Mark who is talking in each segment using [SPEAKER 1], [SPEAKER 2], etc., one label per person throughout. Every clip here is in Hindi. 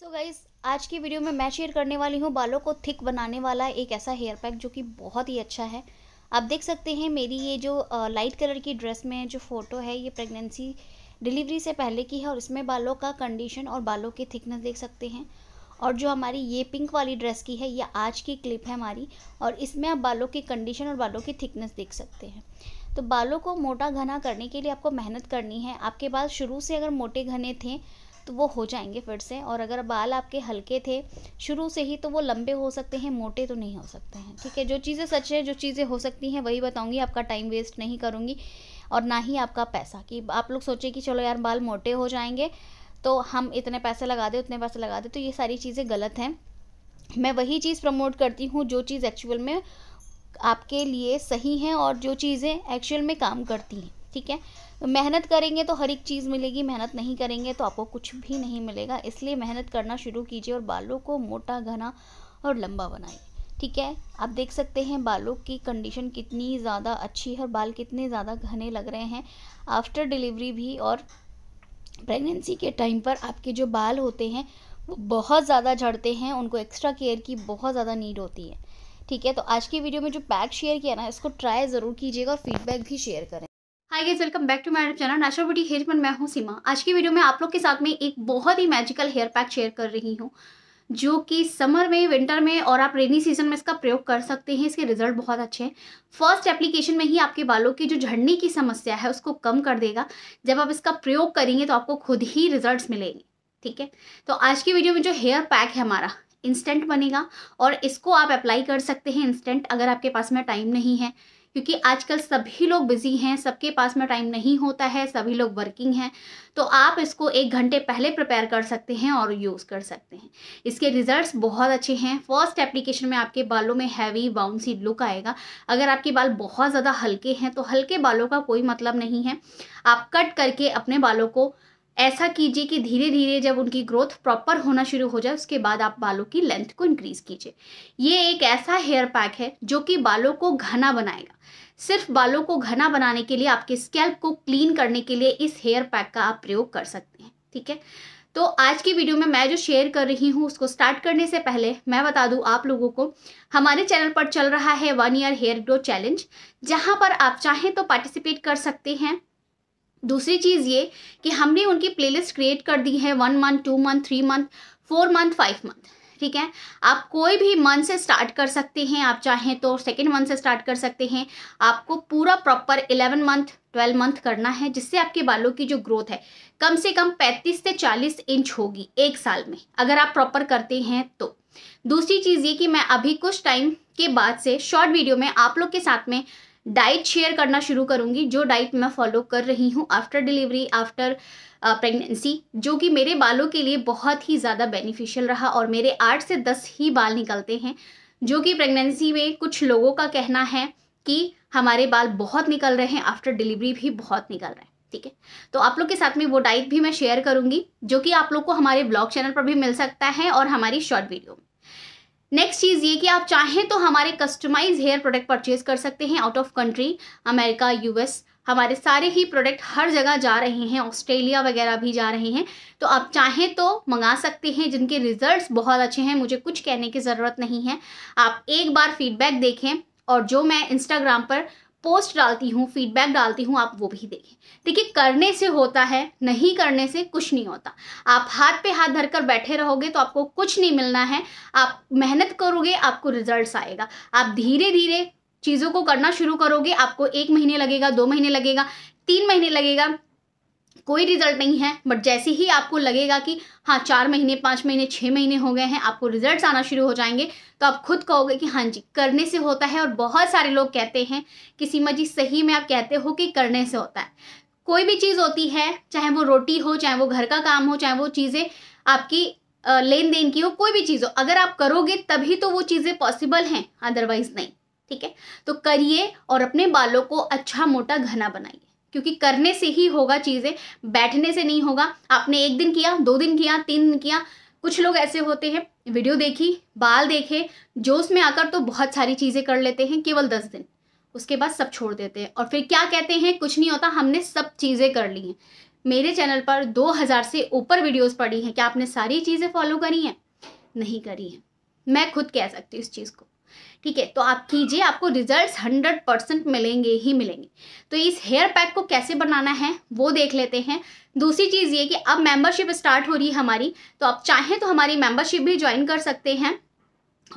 [SPEAKER 1] सो so गाइज आज की वीडियो में मैं शेयर करने वाली हूँ बालों को थिक बनाने वाला एक ऐसा हेयर पैक जो कि बहुत ही अच्छा है आप देख सकते हैं मेरी ये जो लाइट कलर की ड्रेस में जो फ़ोटो है ये प्रेगनेंसी डिलीवरी से पहले की है और इसमें बालों का कंडीशन और बालों की थिकनेस देख सकते हैं और जो हमारी ये पिंक वाली ड्रेस की है ये आज की क्लिप है हमारी और इसमें आप बालों की कंडीशन और बालों की थिकनेस देख सकते हैं तो बालों को मोटा घना करने के लिए आपको मेहनत करनी है आपके बाल शुरू से अगर मोटे घने थे तो वो हो जाएंगे फिर से और अगर बाल आपके हल्के थे शुरू से ही तो वो लंबे हो सकते हैं मोटे तो नहीं हो सकते हैं ठीक है जो चीज़ें सच है जो चीज़ें हो सकती हैं वही बताऊँगी आपका टाइम वेस्ट नहीं करूँगी और ना ही आपका पैसा कि आप लोग सोचें कि चलो यार बाल मोटे हो जाएंगे तो हम इतने पैसे लगा दें उतने पैसे लगा दें तो ये सारी चीज़ें गलत हैं मैं वही चीज़ प्रमोट करती हूँ जो चीज़ एक्चुअल में आपके लिए सही है और जो चीज़ें एक्चुअल में काम करती हैं ठीक है मेहनत करेंगे तो हर एक चीज़ मिलेगी मेहनत नहीं करेंगे तो आपको कुछ भी नहीं मिलेगा इसलिए मेहनत करना शुरू कीजिए और बालों को मोटा घना और लंबा बनाइए ठीक है आप देख सकते हैं बालों की कंडीशन कितनी ज़्यादा अच्छी है और बाल कितने ज़्यादा घने लग रहे हैं आफ्टर डिलीवरी भी और प्रेगनेंसी के टाइम पर आपके जो बाल होते हैं वो बहुत ज़्यादा झड़ते हैं उनको एक्स्ट्रा केयर की बहुत ज़्यादा नीड होती है ठीक है तो आज की वीडियो में जो पैक शेयर किया ना इसको ट्राई ज़रूर कीजिएगा और फीडबैक भी शेयर करें hi guys welcome back to my channel natural beauty hair पर मैं हूँ सीमा आज की वीडियो में आप लोग के साथ में एक बहुत ही मैजिकल हेयर पैक शेयर कर रही हूँ जो कि समर में विंटर में और आप रेनी सीजन में इसका प्रयोग कर सकते हैं इसके रिजल्ट बहुत अच्छे हैं फर्स्ट एप्लीकेशन में ही आपके बालों की जो झड़ने की समस्या है उसको कम कर देगा जब आप इसका प्रयोग करेंगे तो आपको खुद ही रिजल्ट मिलेंगे ठीक है तो आज की वीडियो में जो हेयर पैक है हमारा इंस्टेंट बनेगा और इसको आप अप्लाई कर सकते हैं इंस्टेंट अगर आपके पास में टाइम नहीं है क्योंकि आजकल सभी लोग बिजी हैं सबके पास में टाइम नहीं होता है सभी लोग वर्किंग हैं तो आप इसको एक घंटे पहले प्रिपेयर कर सकते हैं और यूज़ कर सकते हैं इसके रिजल्ट्स बहुत अच्छे हैं फर्स्ट एप्लीकेशन में आपके बालों में हैवी बाउंसी लुक आएगा अगर आपके बाल बहुत ज़्यादा हल्के हैं तो हल्के बालों का कोई मतलब नहीं है आप कट करके अपने बालों को ऐसा कीजिए कि धीरे धीरे जब उनकी ग्रोथ प्रॉपर होना शुरू हो जाए उसके बाद आप बालों की लेंथ को इंक्रीज कीजिए ये एक ऐसा हेयर पैक है जो कि बालों को घना बनाएगा सिर्फ बालों को घना बनाने के लिए आपके स्कैल्प को क्लीन करने के लिए इस हेयर पैक का आप प्रयोग कर सकते हैं ठीक है तो आज की वीडियो में मैं जो शेयर कर रही हूँ उसको स्टार्ट करने से पहले मैं बता दूँ आप लोगों को हमारे चैनल पर चल रहा है one year hair grow challenge जहाँ पर आप चाहें तो पार्टिसिपेट कर सकते हैं दूसरी चीज़ ये कि हमने उनकी प्लेलिस्ट क्रिएट कर दी है one month two month three month four month five month ठीक है आप कोई भी मंथ से स्टार्ट कर सकते हैं आप चाहें तो सेकेंड मंथ से स्टार्ट कर सकते हैं आपको पूरा proper eleven month twelve month करना है जिससे आपके बालों की जो ग्रोथ है कम से कम पैंतीस से चालीस इंच होगी एक साल में अगर आप प्रॉपर करते हैं तो दूसरी चीज़ ये कि मैं अभी कुछ टाइम के बाद से शॉर्ट वीडियो में आप लोग के साथ में डाइट शेयर करना शुरू करूँगी जो डाइट मैं फॉलो कर रही हूँ आफ्टर डिलीवरी आफ्टर प्रेगनेंसी जो कि मेरे बालों के लिए बहुत ही ज़्यादा बेनिफिशियल रहा और मेरे आठ से दस ही बाल निकलते हैं जो कि प्रेगनेंसी में कुछ लोगों का कहना है कि हमारे बाल बहुत निकल रहे हैं आफ्टर डिलीवरी भी बहुत निकल रहे हैं ठीक है तो आप लोग के साथ में वो डाइट भी मैं शेयर करूंगी जो कि आप लोग को हमारे ब्लॉग चैनल पर भी मिल सकता है और हमारी शॉर्ट वीडियो में नेक्स्ट चीज़ ये कि आप चाहें तो हमारे कस्टमाइज हेयर प्रोडक्ट परचेज कर सकते हैं out of country America US हमारे सारे ही प्रोडक्ट हर जगह जा रहे हैं ऑस्ट्रेलिया वगैरह भी जा रहे हैं तो आप चाहें तो मंगा सकते हैं जिनके रिजल्ट्स बहुत अच्छे हैं मुझे कुछ कहने की ज़रूरत नहीं है आप एक बार फीडबैक देखें और जो मैं इंस्टाग्राम पर पोस्ट डालती हूँ फीडबैक डालती हूँ आप वो भी देखें देखिए करने से होता है नहीं करने से कुछ नहीं होता आप हाथ पे हाथ धरकर बैठे रहोगे तो आपको कुछ नहीं मिलना है आप मेहनत करोगे आपको रिजल्ट आएगा आप धीरे धीरे चीज़ों को करना शुरू करोगे आपको एक महीने लगेगा दो महीने लगेगा तीन महीने लगेगा कोई रिजल्ट नहीं है बट जैसे ही आपको लगेगा कि हाँ चार महीने पाँच महीने छः महीने हो गए हैं आपको रिजल्ट्स आना शुरू हो जाएंगे तो आप खुद कहोगे कि हाँ जी करने से होता है और बहुत सारे लोग कहते हैं कि सीमा जी सही में आप कहते हो कि करने से होता है कोई भी चीज़ होती है चाहे वो रोटी हो चाहे वो घर का काम हो चाहे वो चीज़ें आपकी लेन देन की हो कोई भी चीज़ हो अगर आप करोगे तभी तो वो चीज़ें पॉसिबल हैं अदरवाइज नहीं ठीक है तो करिए और अपने बालों को अच्छा मोटा घना बनाइए क्योंकि करने से ही होगा चीज़ें बैठने से नहीं होगा आपने एक दिन किया दो दिन किया तीन दिन किया कुछ लोग ऐसे होते हैं वीडियो देखी बाल देखे जोश में आकर तो बहुत सारी चीज़ें कर लेते हैं केवल दस दिन उसके बाद सब छोड़ देते हैं और फिर क्या कहते हैं कुछ नहीं होता हमने सब चीज़ें कर ली हैं मेरे चैनल पर 2000 से ऊपर वीडियोस पड़ी हैं क्या आपने सारी चीज़ें फॉलो करी हैं नहीं करी हैं मैं खुद कह सकती हूँ इस चीज़ को ठीक है तो आप कीजिए आपको रिजल्ट्स हंड्रेड परसेंट मिलेंगे ही मिलेंगे तो इस हेयर पैक को कैसे बनाना है वो देख लेते हैं दूसरी चीज़ ये कि अब मेंबरशिप स्टार्ट हो रही है हमारी तो आप चाहें तो हमारी मेंबरशिप भी ज्वाइन कर सकते हैं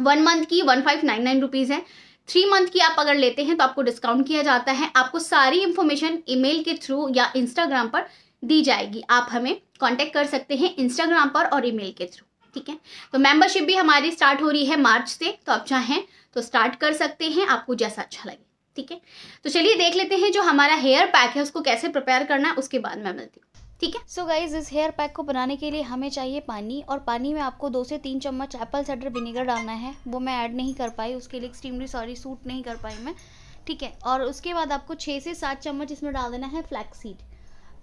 [SPEAKER 1] वन मंथ की one five nine nine rupees है थ्री मंथ की आप अगर लेते हैं तो आपको डिस्काउंट किया जाता है आपको सारी इन्फॉर्मेशन ईमेल के थ्रू या इंस्टाग्राम पर दी जाएगी आप हमें कॉन्टेक्ट कर सकते हैं इंस्टाग्राम पर और ईमेल के थ्रू ठीक है तो मेंबरशिप भी हमारी स्टार्ट हो रही है मार्च से तो आप चाहें तो स्टार्ट कर सकते हैं आपको जैसा अच्छा लगे ठीक है तो चलिए देख लेते हैं जो हमारा हेयर पैक है उसको कैसे प्रिपेयर करना है उसके बाद मैं मिलती हूँ ठीक है सो गाइज इस हेयर पैक को बनाने के लिए हमें चाहिए पानी और पानी में आपको दो से तीन चम्मच एप्पल साइडर विनेगर डालना है वो मैं ऐड नहीं कर पाई उसके लिए एक्सट्रीमली सॉरी सूट नहीं कर पाई मैं ठीक है और उसके बाद आपको छः से सात चम्मच इसमें डाल देना है फ्लैक्सीड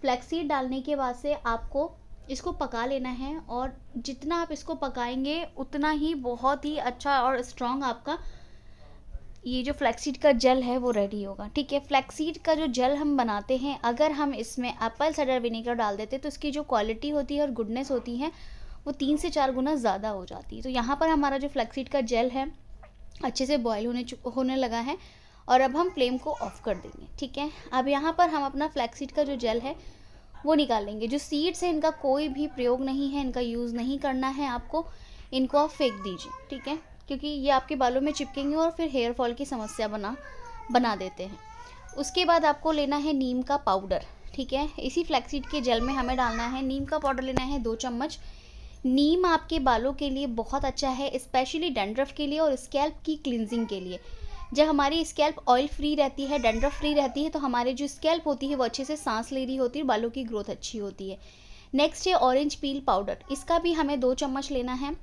[SPEAKER 1] फ्लैक्सीड डालने के बाद से आपको इसको पका लेना है और जितना आप इसको पकाएंगे उतना ही बहुत ही अच्छा और स्ट्रॉन्ग आपका ये जो फ्लैक्सीड का जेल है वो रेडी होगा ठीक है फ्लैक्सीड का जो जेल हम बनाते हैं अगर हम इसमें एप्पल साइडर विनेगर डाल देते तो इसकी जो क्वालिटी होती है और गुडनेस होती है वो तीन से चार गुना ज़्यादा हो जाती है तो यहाँ पर हमारा जो फ्लैक्सीड का जेल है अच्छे से बॉयल होने होने लगा है और अब हम फ्लेम को ऑफ़ कर देंगे ठीक है अब यहाँ पर हम अपना फ्लैक्सीड का जो जेल है वो निकाल लेंगे जो सीड्स हैं इनका कोई भी प्रयोग नहीं है इनका यूज़ नहीं करना है आपको इनको आप फेंक दीजिए ठीक है क्योंकि ये आपके बालों में चिपकेंगे और फिर हेयर फॉल की समस्या बना बना देते हैं उसके बाद आपको लेना है नीम का पाउडर ठीक है इसी फ्लैक्सीड के जेल में हमें डालना है नीम का पाउडर लेना है दो चम्मच नीम आपके बालों के लिए बहुत अच्छा है स्पेशली डेंड्रफ के लिए और स्कैल्प की क्लिनजिंग के लिए जब हमारी स्कैल्प ऑयल फ्री रहती है डेंड्रफ फ्री रहती है तो हमारे जो स्कैल्प होती है वो अच्छे से सांस ले रही होती है बालों की ग्रोथ अच्छी होती है नेक्स्ट है ऑरेंज पील पाउडर इसका भी हमें दो चम्मच लेना है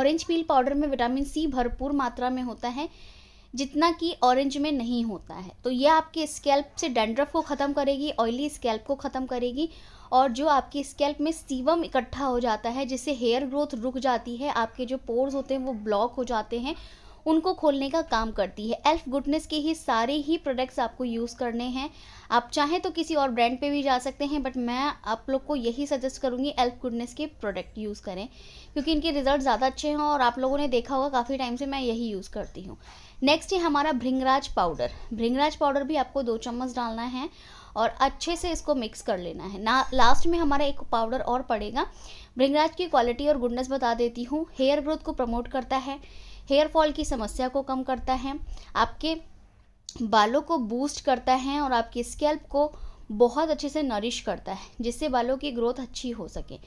[SPEAKER 1] ऑरेंज पील पाउडर में विटामिन सी भरपूर मात्रा में होता है जितना कि ऑरेंज में नहीं होता है तो यह आपके स्कैल्प से डेंड्रफ को ख़त्म करेगी ऑयली स्कैल्प को ख़त्म करेगी और जो आपके स्कैल्प में सीवम इकट्ठा हो जाता है जिससे हेयर ग्रोथ रुक जाती है आपके जो पोर्स होते हैं वो ब्लॉक हो जाते हैं उनको खोलने का काम करती है एल्फ गुडनेस के ही सारे ही प्रोडक्ट्स आपको यूज़ करने हैं आप चाहें तो किसी और ब्रांड पे भी जा सकते हैं बट मैं आप लोग को यही सजेस्ट करूँगी एल्फ गुडनेस के प्रोडक्ट यूज़ करें क्योंकि इनके रिज़ल्ट ज़्यादा अच्छे हैं और आप लोगों ने देखा होगा काफ़ी टाइम से मैं यही यूज़ करती हूँ नेक्स्ट है हमारा भृंगराज पाउडर भृंगराज पाउडर भी आपको दो चम्मच डालना है और अच्छे से इसको मिक्स कर लेना है ना लास्ट में हमारा एक पाउडर और पड़ेगा भृंगराज की क्वालिटी और गुडनेस बता देती हूँ हेयर ग्रोथ को प्रमोट करता है हेयर फॉल की समस्या को कम करता है आपके बालों को बूस्ट करता है और आपकी स्कैल्प को बहुत अच्छे से नरिश करता है जिससे बालों की ग्रोथ अच्छी हो सके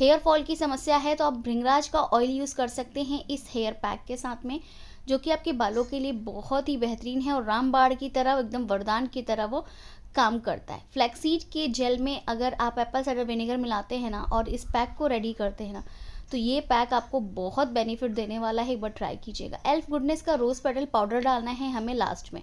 [SPEAKER 1] हेयर फॉल की समस्या है तो आप भृंगराज का ऑयल यूज़ कर सकते हैं इस हेयर पैक के साथ में जो कि आपके बालों के लिए बहुत ही बेहतरीन है और रामबाड़ की तरह एकदम वरदान की तरह वो काम करता है फ्लैक्सीड के जेल में अगर आप एप्पल साइडर विनेगर मिलाते हैं ना और इस पैक को रेडी करते हैं ना तो ये पैक आपको बहुत बेनिफिट देने वाला है एक बार ट्राई कीजिएगा एल्फ गुडनेस का रोज़ पेटल पाउडर डालना है हमें लास्ट में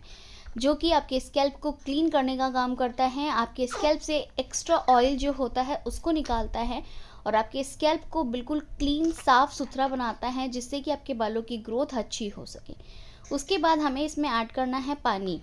[SPEAKER 1] जो कि आपके स्कैल्प को क्लीन करने का काम करता है आपके स्कैल्प से एक्स्ट्रा ऑयल जो होता है उसको निकालता है और आपके स्कैल्प को बिल्कुल क्लीन साफ़ सुथरा बनाता है जिससे कि आपके बालों की ग्रोथ अच्छी हो सके उसके बाद हमें इसमें ऐड करना है पानी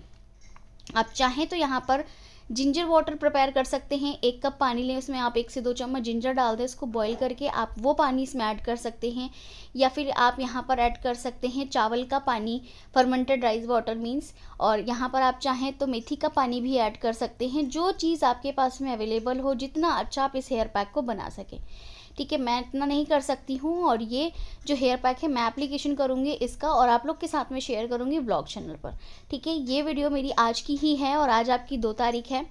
[SPEAKER 1] आप चाहें तो यहाँ पर जिंजर वाटर प्रिपेयर कर सकते हैं एक कप पानी लें उसमें आप एक से दो चम्मच जिंजर डाल दें उसको बॉईल करके आप वो पानी इसमें ऐड कर सकते हैं या फिर आप यहाँ पर ऐड कर सकते हैं चावल का पानी फर्मेंटेड राइस वाटर मीन्स और यहाँ पर आप चाहें तो मेथी का पानी भी ऐड कर सकते हैं जो चीज़ आपके पास में अवेलेबल हो जितना अच्छा आप इस हेयर पैक को बना सकें ठीक है मैं इतना नहीं कर सकती हूँ और ये जो हेयर पैक है मैं एप्लीकेशन करूँगी इसका और आप लोग के साथ में शेयर करूँगी ब्लॉग चैनल पर ठीक है ये वीडियो मेरी आज की ही है और आज आपकी दो तारीख है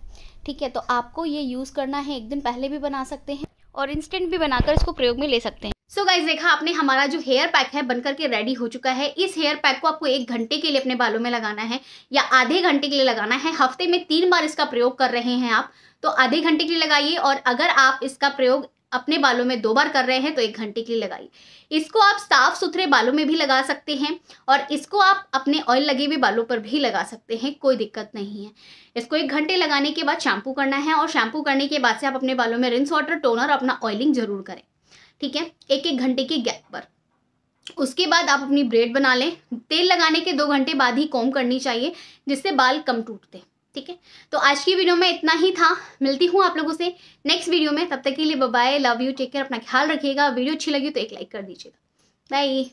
[SPEAKER 1] ठीक है तो आपको ये यूज़ करना है एक दिन पहले भी बना सकते हैं और इंस्टेंट भी बनाकर इसको प्रयोग में ले सकते हैं सो so गाइज देखा आपने हमारा जो हेयर पैक है बनकर के रेडी हो चुका है इस हेयर पैक को आपको एक घंटे के लिए अपने बालों में लगाना है या आधे घंटे के लिए लगाना है हफ्ते में तीन बार इसका प्रयोग कर रहे हैं आप तो आधे घंटे के लिए लगाइए और अगर आप इसका प्रयोग अपने बालों में दो बार कर रहे हैं तो एक घंटे के लिए लगाइए इसको आप साफ सुथरे बालों में भी लगा सकते हैं और इसको आप अपने ऑयल लगे हुए बालों पर भी लगा सकते हैं कोई दिक्कत नहीं है इसको एक घंटे लगाने के बाद शैम्पू करना है और शैम्पू करने के बाद से आप अपने बालों में रिंस वाटर टोनर अपना ऑयलिंग जरूर करें ठीक है एक एक घंटे के गैप पर उसके बाद आप अपनी ब्रेड बना लें तेल लगाने के दो घंटे बाद ही कॉम करनी चाहिए जिससे बाल कम टूटते हैं ठीक है तो आज की वीडियो में इतना ही था मिलती हूँ आप लोगों से नेक्स्ट वीडियो में तब तक के लिए bye love you take care अपना ख्याल रखिएगा वीडियो अच्छी लगी तो एक लाइक कर दीजिएगा बाय